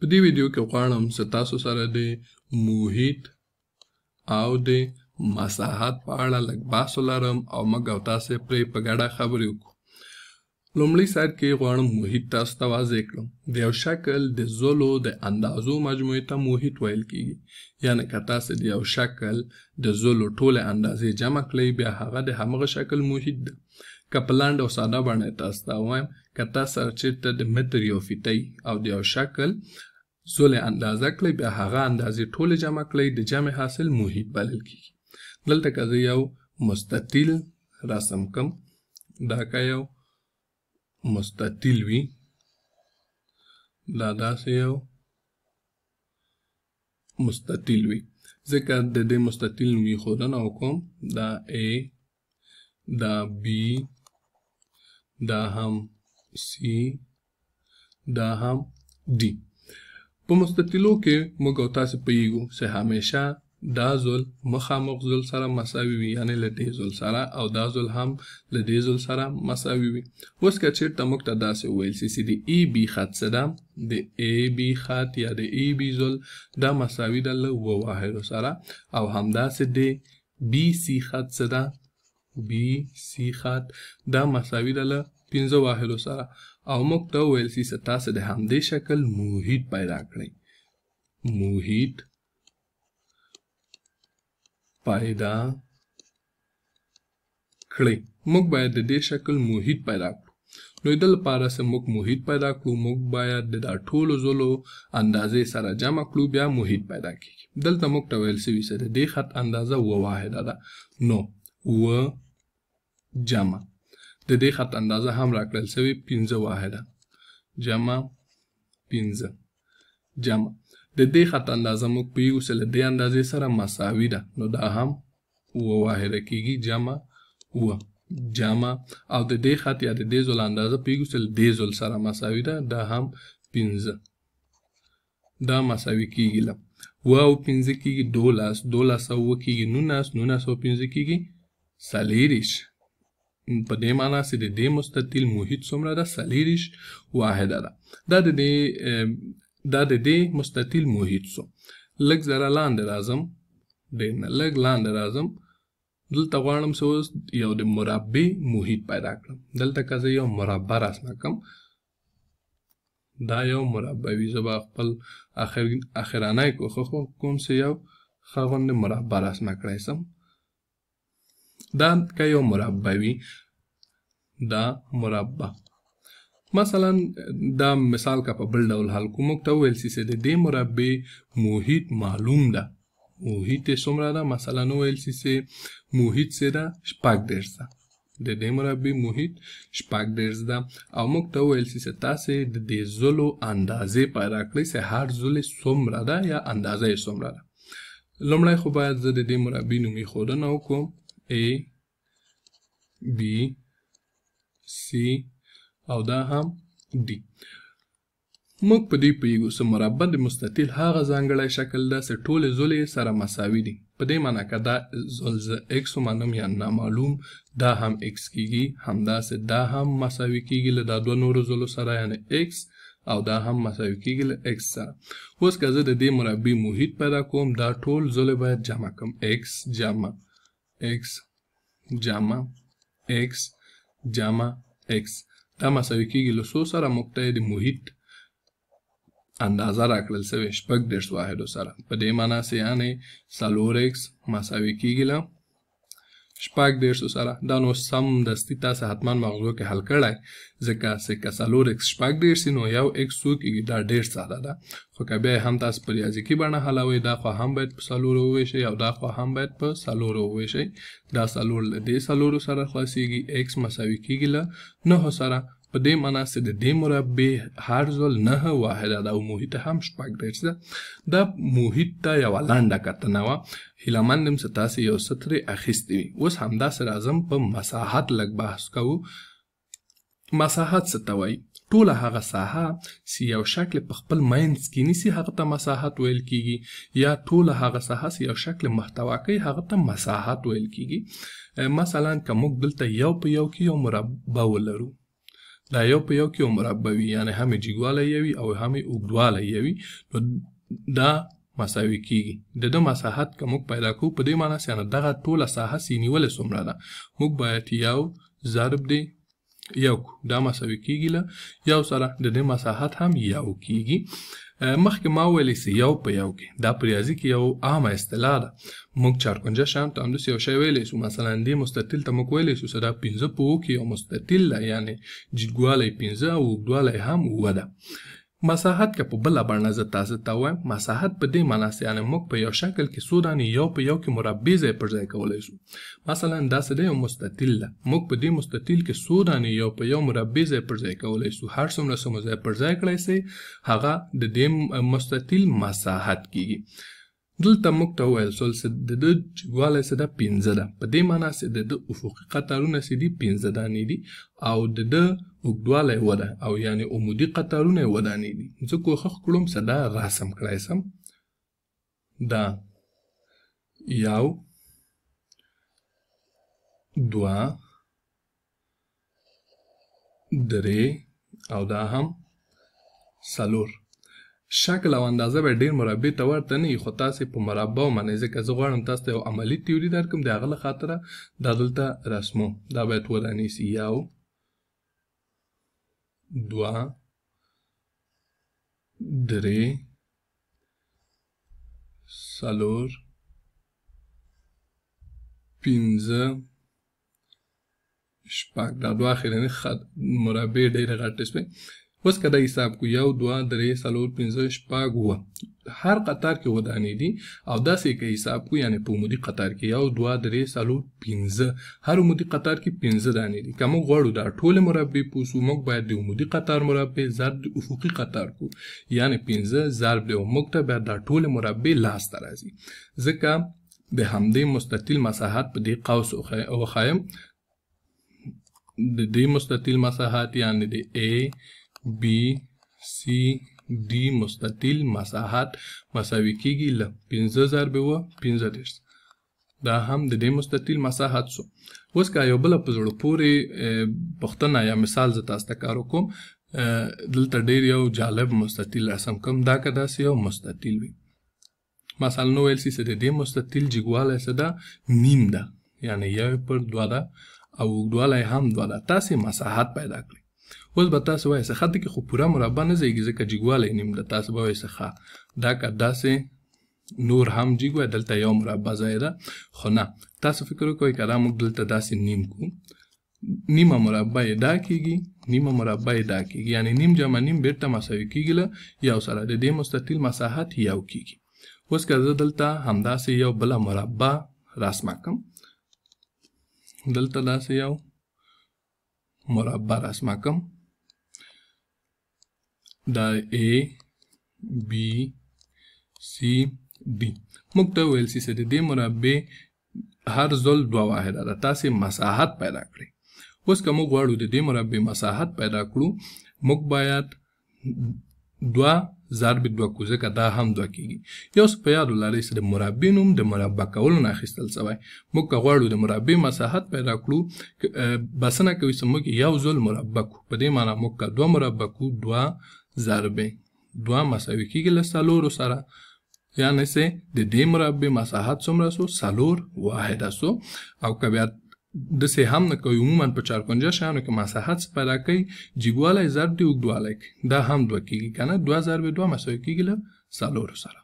په دې ویډیو کې غواړم چې تاسو سره د محیط او د مساحت په اړه لږ بحث ولرم او موږ او تاسو پرې په ګډه خبرې وکړو لومړی سر کې غواړم محیط تاسو ته واضح کړم د یو شکل د زلو د اندازو مجموعې ته محیط ویل کیږي یعنې که تاسو د یو شکل د زلو ټولې اندازې جمع کړئ بیا هغه د همغه شکل محیط ده که په لنډ او ساده بڼه تاسو ته ووایم که تاسو سره چېرته د متر یو فیتۍ او د یو شکل زولې اندازه کړئ بیا هغه اندازې ټولې جمع کړئ د جمع حاصل محیط بلل کیږي دلته که زه یو مستطیل رسم کم دا که یو مستطیل وي دا داسې یو مستطیل وي ځکه د دې مستطیل نوم یې ښودنه وکړم دا A دا B دا هم سي دا هم ډي په مستطیلو کې موږ او تاسو پوهیږو چې همیشه دا زل مخامخ زل سره مساوي وي یعنې له دې زل سره او دا زل هم له دې زل سره مساوي وي اوس که چېرته موږ ته داسې وویل سي چې د ای بي خط څه ده د ای بي خط یا د ای بي زل دا مساوي ده له واحدو سره او همداسې د بی سی خط څه ده بي سي خط دا مساوي ده له پنځه واحدو سره او موږ ته وویل سي چې تاسو د همدې شکل محیط پیدا کړئ محیط پیدا کړئ موږ باید د دې شکل محیط پیدا کړو نو د لپاره سم موږ محیط پیدا کړو موږ باید د ټولو زلو اندازې سره جمع کړو بیا محیط پیدا کړي دلته موږ ته ویل سوي چې د دې خط اندازه و واحده ده نو و جمع د دې خط اندازه هم راکړل شوې پنځه واحده جمع پنځه جمع د دې خط اندازه موږ پوهیږو چې له دې اندازې سره مساوي ده نو دا هم اووه واحده کیږي جمع اووه جمع او د دې خط یا د دې زل اندازه پوهیږو چې له دې زل سره مساوي ده دا هم پنځه دا مساوي کیږي له اووه او پنځه کیږي دولس دولس او اووه کیږي نولس نولس او پنځه کیږي څلېرویشت په دې معنی چې د دې مستطیل محیط څومره ده سلیریش واحده ده دا د دې دا د دې مستطیل محیط سو لږ زره لاندې راځم ډېر نه لږ لاندې راځم دلته غواړم چې اوس یو د مربع محیط پیدا کړم دلته که زه یو مربع رسمه کړم دا یو مربعوي زه به خپل آخر آخرانه کوښښ کوم چې یو ښه غوندې مربع رسمه کړی سم دا که یو مربع وي دا مربع مثلا دا مثال کا په بل ډول حل کوم ته ویل سي د دې مربع محیط معلوم ده محیط څومره ده مثلا ویل سي محیط سره شپږ ډیر ده د دې مربع محیط شپږ ډیر ده او موږ ته ویل سي تاسو د دې زلو اندازې پیدا کړئ چې هر زله څومره ده یا اندازه یې څومره ده لومړی خو باید زه د دې مربع نوم یې ښودنه وکړم A e, B C او دا هم D موږ په دې پوهیږو چې مربع د مستطیل هغه ځانګړی شکل ده چې ټولې ځولې سره مساوي دي په دې معنی که دا زه x ومنم یا نامعلوم دا هم x کیږي همداسې دا هم مساوي کیږي له دا دوه نورو ځولو سره یعنې x او دا هم مساوي کیږي له x سره اوس که زه د دې مربع محیط پیدا کوم دا ټول ځولې باید جمع کړم x جمع x جمع x جمع x دا مساوي کیږي له څو سره مقطع د محیط اندازه راکړل شوې شپږ دېرش واحدو سره په دې معنا سې یعنې څلور x مساوي کیږي له شپږ دیرشو سره دا نو سم دستی تاسې حتما مغزو کې حل کړی ځکه چې که څلور اکس شپږ دېرش سي نو یو اکس څو کېږي دا ډېر ساده ده خو که بیا هم تاسو په ریاضیکي بڼه حلوئ دا خو هم باید په څلورو وویشئ او دا خو هم باید په څلورو وویشئ دا څلور له دې څلورو سره خلاصیږي اکس مساوي کېږي له نهو سره په دې معنا چې د دې مربع هر ځل نه واحده ده او محیط هم شپږ دیرش ده دا محیط ته یوه لنډه کتنه وه هیله مند یم چې تاسې یو څه ترې اخیستې وي اوس همداسې راځم په مساحت لږ بحث کوو مساحت څه ته وایي ټوله هغه ساحه چې یو شکل په خپل مینځ کې نیسي هغه ته مساحت ویل کیږي یا ټوله هغه ساحه چې یو شکل محتوا کوي هغه ته مساحت ویل کیږي مثلا که موږ دلته یو په یو کې یو مربع ولرو دا یو په یو کې مربع وي یعنی هم جګوالی یوي او هم اوږدوالی یوي نو دا مساوي کیږي د ده مساحت که موږ پیدا کوو په دې معنی یعنې دغه ټوله ساحه سي نیولې څومره ده موږ باید یو ضرب دی یو کو دا مساوي کیږي له یو سره د دې مساحت هم یو کیږي مخکې ما ویلی سي یو په یو کې دا په ریاضي کې یو عامه اصطلاح ده موږ چارکونجه شیانو ته همداسې یو شی ویلی سو مثلا دې مستطیل ته موږ ویلی سو څه دا پنځه په اوو کې یو مستطیل ده یعنې جګوالی یې پنځه او اوږدوالی هم اووه ده مساحت که په بل باندې زه تاسو ته وایم مساحت په دې معنی سي ان موږ په یو شکل کې څو دانې یو په یو کې مربع ځای پر ځای کولای شو مثلا دا څه دی یو مستطیل ده موږ په دې مستطیل کې څو دانې یو په یو مربع ځای پر ځای کولای شو هر څومره سم ځای پر ځای کړای شي هغه د دې مستطیل مساحت کیږي دلته موږ ته وویل شول چې د ده جګوالی څه ده پنځه ده په دې معنا چې د ده افقي قطارونه چې دي پنځه دانې دي او د ده اوږدوالی اووه ده او یعنې عمودي قطارونه یې اووه دانې دي زه کوښښ کړم چې دا رسم کړی سم دا یو دوه درې او دا هم څلور شکل او اندازه به ډیر مربع ته ورته نه خو تاسې په مربع باندې ځکه زه غواړم تاسو ته یو عملی تیوري درکړم د هغه له خاطره دا دلته رسمو دا باید ورانیسي یو دوه درې څلور پنځه شپږ دا دوه اخرنۍ مربع ډېره غټه سپی اوس کدا حساب کو یو دوه درې څلور پنځه شپږ اووه هر قطار کې ودانې دي او داسې که حساب کو یعنی په عمودي قطار کې یو دوه درې څلور پنځه هر عمودي قطار کې پنځه دانې دي که موږ غواړو دا ټولې مربع پوسو موږ باید د عمودي قطار مربع ضرب د افقي قطار کو یعنی پنځه ضرب د موږ ته باید دا ټولې مربع لاسته راځي ځکه د همدې مستطیل مساحت په دې قوس وښایم د دې مستطیل مساحت یعنی د A بي سي ډي مستطیل مساحت مساوي کیږي ل 15 ضرب و 15 دا هم د دې مستطیل مساحت شو اوس کا یو بل په زړه پورې پښتنه یا مثال ز تاسو ته کار وکم دلته ډیر یو جالب مستطیل رسم کوم دا کدا سی یو مستطیل وي مثلا نو ویل سي د دې مستطیل جګواله سدا نیم ده یعنی یو پر دوا ده او وګډواله هم دوا ده تاسو مساحت پیدا کړئ اوس به تاسو وایي څه خط کې خو پوره مربع نه ځایږي ځکه جګوالی نیم ده تاسو به وایي څه دا که داسې نور هم جیګ وایي دلته یو مربع ځای ده خو نه تاسو فکر وکړئ که دا موږ دلته داسې نیم کو نیمه مربع یې دا کیږي نیمه مربع یې دا کیږي یعنی نیم جمع نیم بیرته مساوي کیږي له یو سره د دې مستطیل مساحت یو کیږي اوس که زه دلته همداسې یو بله مربع رسمه کړم دلته داسې یو barras makam دا A B C D موږ ته ویل چې د دې مربع هر ځل دوه واحده ده تاسې مساحت پیدا کړئ اوس که موږ غواړو د دې مربع مساحت پیدا کړو موږ باید دوه ضرب دوه کوزه دا هم دوه کیږي یو څه په یاد ولرئ چې د مربع نوم د مربع کولو نه اخیستل شوی موږ که غواړو د مربع مساحت پیدا کړو بسنه کوي چې موږ یو ځل مربع کو په دې معنی موږ که دوه مربع کو دوه ضربې دوه مساوي کیږي له څلورو سره یعنې چې د دې مربع مساحت څومره سو څلور واحده سو او که بیا د سه هم نه کوي عموما په چارکنجه شانو کې مساحت پیدا کوي جګوالی ضرب دی اوږدوالی دا هم دوه کیږي کنه دوه ضرب دوه مساوي کیږي له څلورو سره